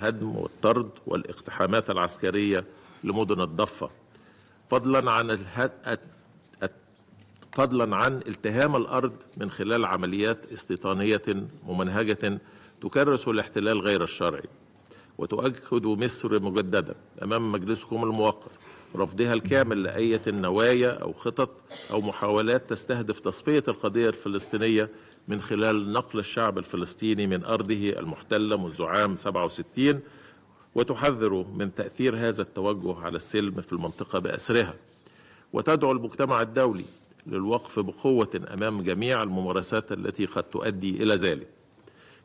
الهدم والطرد والاقتحامات العسكرية لمدن الضفة فضلا عن فضلا عن التهام الأرض من خلال عمليات استيطانية ممنهجة تكرس الاحتلال غير الشرعي وتؤكد مصر مجددا أمام مجلسكم الموقر رفضها الكامل لأية نوايا أو خطط أو محاولات تستهدف تصفية القضية الفلسطينية من خلال نقل الشعب الفلسطيني من أرضه المحتلة منذ عام 67 وتحذر من تأثير هذا التوجه على السلم في المنطقة بأسرها وتدعو المجتمع الدولي للوقف بقوة أمام جميع الممارسات التي قد تؤدي إلى ذلك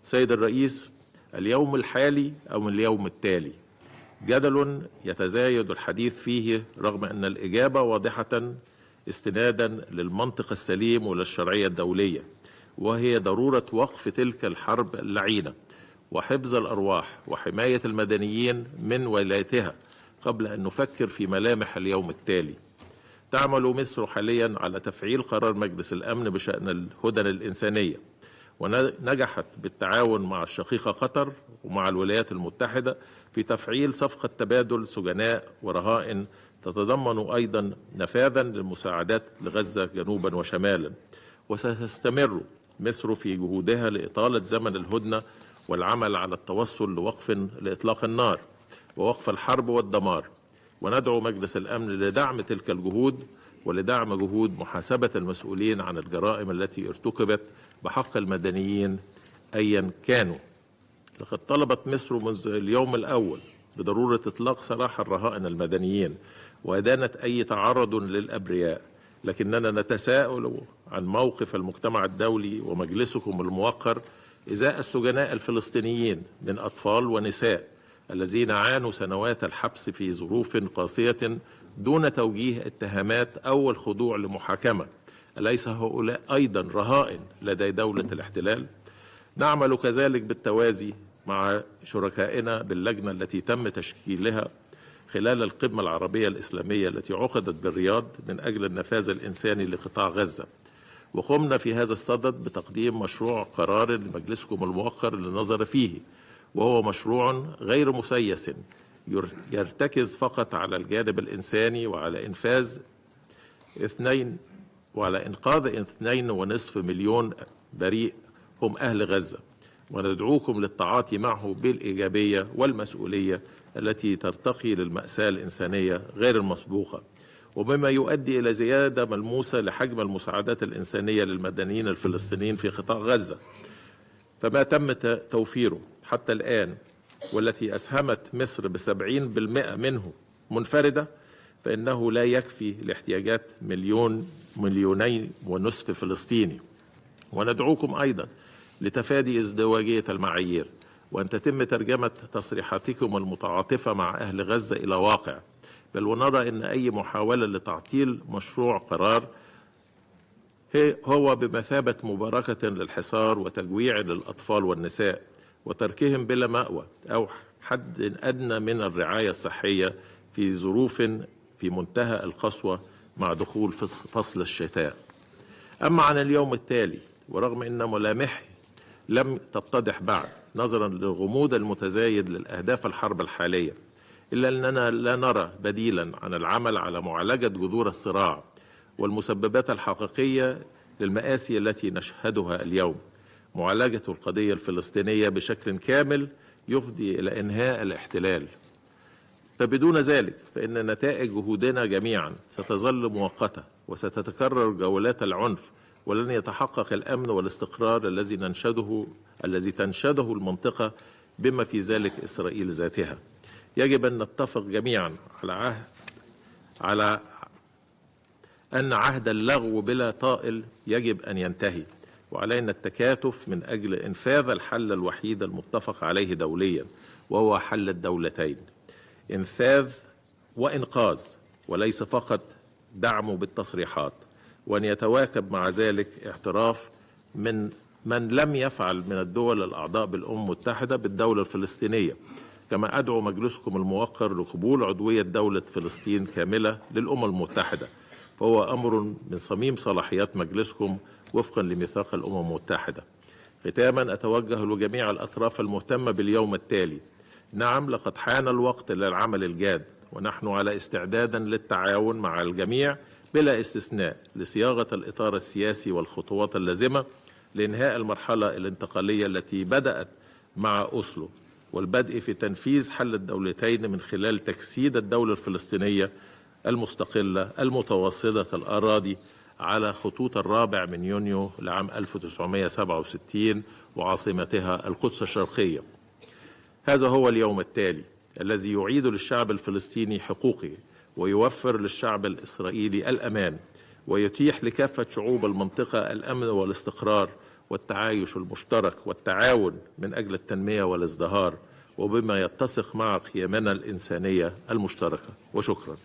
سيد الرئيس اليوم الحالي أو اليوم التالي جدل يتزايد الحديث فيه رغم أن الإجابة واضحة استنادا للمنطق السليم وللشرعية الدولية وهي ضرورة وقف تلك الحرب اللعينة وحفظ الأرواح وحماية المدنيين من ولايتها قبل أن نفكر في ملامح اليوم التالي تعمل مصر حاليا على تفعيل قرار مجلس الأمن بشأن الهدن الإنسانية ونجحت بالتعاون مع الشقيقة قطر ومع الولايات المتحدة في تفعيل صفقة تبادل سجناء ورهائن تتضمن أيضا نفاذا للمساعدات لغزة جنوبا وشمالا وستستمر مصر في جهودها لإطالة زمن الهدنة والعمل على التوصل لوقف لإطلاق النار ووقف الحرب والدمار وندعو مجلس الأمن لدعم تلك الجهود ولدعم جهود محاسبة المسؤولين عن الجرائم التي ارتكبت بحق المدنيين أيا كانوا لقد طلبت مصر منذ اليوم الأول بضرورة إطلاق سراح الرهائن المدنيين وإدانة أي تعرض للأبرياء لكننا نتساءل عن موقف المجتمع الدولي ومجلسكم الموقر إزاء السجناء الفلسطينيين من أطفال ونساء الذين عانوا سنوات الحبس في ظروف قاسية دون توجيه اتهامات أو الخضوع لمحاكمة أليس هؤلاء أيضا رهائن لدي دولة الاحتلال؟ نعمل كذلك بالتوازي مع شركائنا باللجنة التي تم تشكيلها خلال القمة العربية الإسلامية التي عقدت بالرياض من أجل النفاذ الإنساني لقطاع غزة وقمنا في هذا الصدد بتقديم مشروع قرار لمجلسكم الموقر للنظر فيه وهو مشروع غير مسيس يرتكز فقط على الجانب الإنساني وعلى إنفاذ اثنين وعلى إنقاذ اثنين ونصف مليون بريء هم أهل غزة وندعوكم للتعاطي معه بالإيجابية والمسؤولية التي ترتقي للمأساة الإنسانية غير المسبوقة ومما يؤدي إلى زيادة ملموسة لحجم المساعدات الإنسانية للمدنيين الفلسطينيين في قطاع غزة فما تم توفيره حتى الآن والتي أسهمت مصر بسبعين بالمئة منه منفردة فإنه لا يكفي لاحتياجات مليون مليونين ونصف فلسطيني وندعوكم أيضا لتفادي ازدواجية المعايير وأن تتم ترجمة تصريحاتكم المتعاطفة مع أهل غزة إلى واقع بل ونرى أن أي محاولة لتعطيل مشروع قرار هو بمثابة مباركة للحصار وتجويع للأطفال والنساء وتركهم بلا مأوى أو حد أدنى من الرعاية الصحية في ظروف في منتهى القسوة مع دخول فصل الشتاء أما عن اليوم التالي ورغم أن ملامحي لم تتضح بعد نظرا للغموض المتزايد للأهداف الحرب الحالية إلا أننا لا نرى بديلا عن العمل على معالجة جذور الصراع والمسببات الحقيقية للمآسي التي نشهدها اليوم معالجة القضية الفلسطينية بشكل كامل يفضي إلى إنهاء الاحتلال فبدون ذلك فإن نتائج جهودنا جميعا ستظل مؤقتة وستتكرر جولات العنف ولن يتحقق الامن والاستقرار الذي ننشده الذي تنشده المنطقه بما في ذلك اسرائيل ذاتها. يجب ان نتفق جميعا على عهد على ان عهد اللغو بلا طائل يجب ان ينتهي وعلينا التكاتف من اجل انفاذ الحل الوحيد المتفق عليه دوليا وهو حل الدولتين. انفاذ وانقاذ وليس فقط دعمه بالتصريحات. وأن يتواكب مع ذلك اعتراف من من لم يفعل من الدول الأعضاء بالأمم المتحدة بالدولة الفلسطينية كما أدعو مجلسكم الموقر لقبول عضوية دولة فلسطين كاملة للأمم المتحدة فهو أمر من صميم صلاحيات مجلسكم وفقا لميثاق الأمم المتحدة ختاما أتوجه لجميع الأطراف المهتمة باليوم التالي نعم لقد حان الوقت للعمل الجاد ونحن على استعداد للتعاون مع الجميع بلا استثناء لصياغة الإطار السياسي والخطوات اللازمة لإنهاء المرحلة الانتقالية التي بدأت مع أوسلو والبدء في تنفيذ حل الدولتين من خلال تجسيد الدولة الفلسطينية المستقلة المتواصلة الأراضي على خطوط الرابع من يونيو لعام 1967 وعاصمتها القدس الشرقية هذا هو اليوم التالي الذي يعيد للشعب الفلسطيني حقوقه ويوفر للشعب الإسرائيلي الأمان ويتيح لكافة شعوب المنطقة الأمن والاستقرار والتعايش المشترك والتعاون من أجل التنمية والازدهار وبما يتسق مع قيمنا الإنسانية المشتركة وشكراً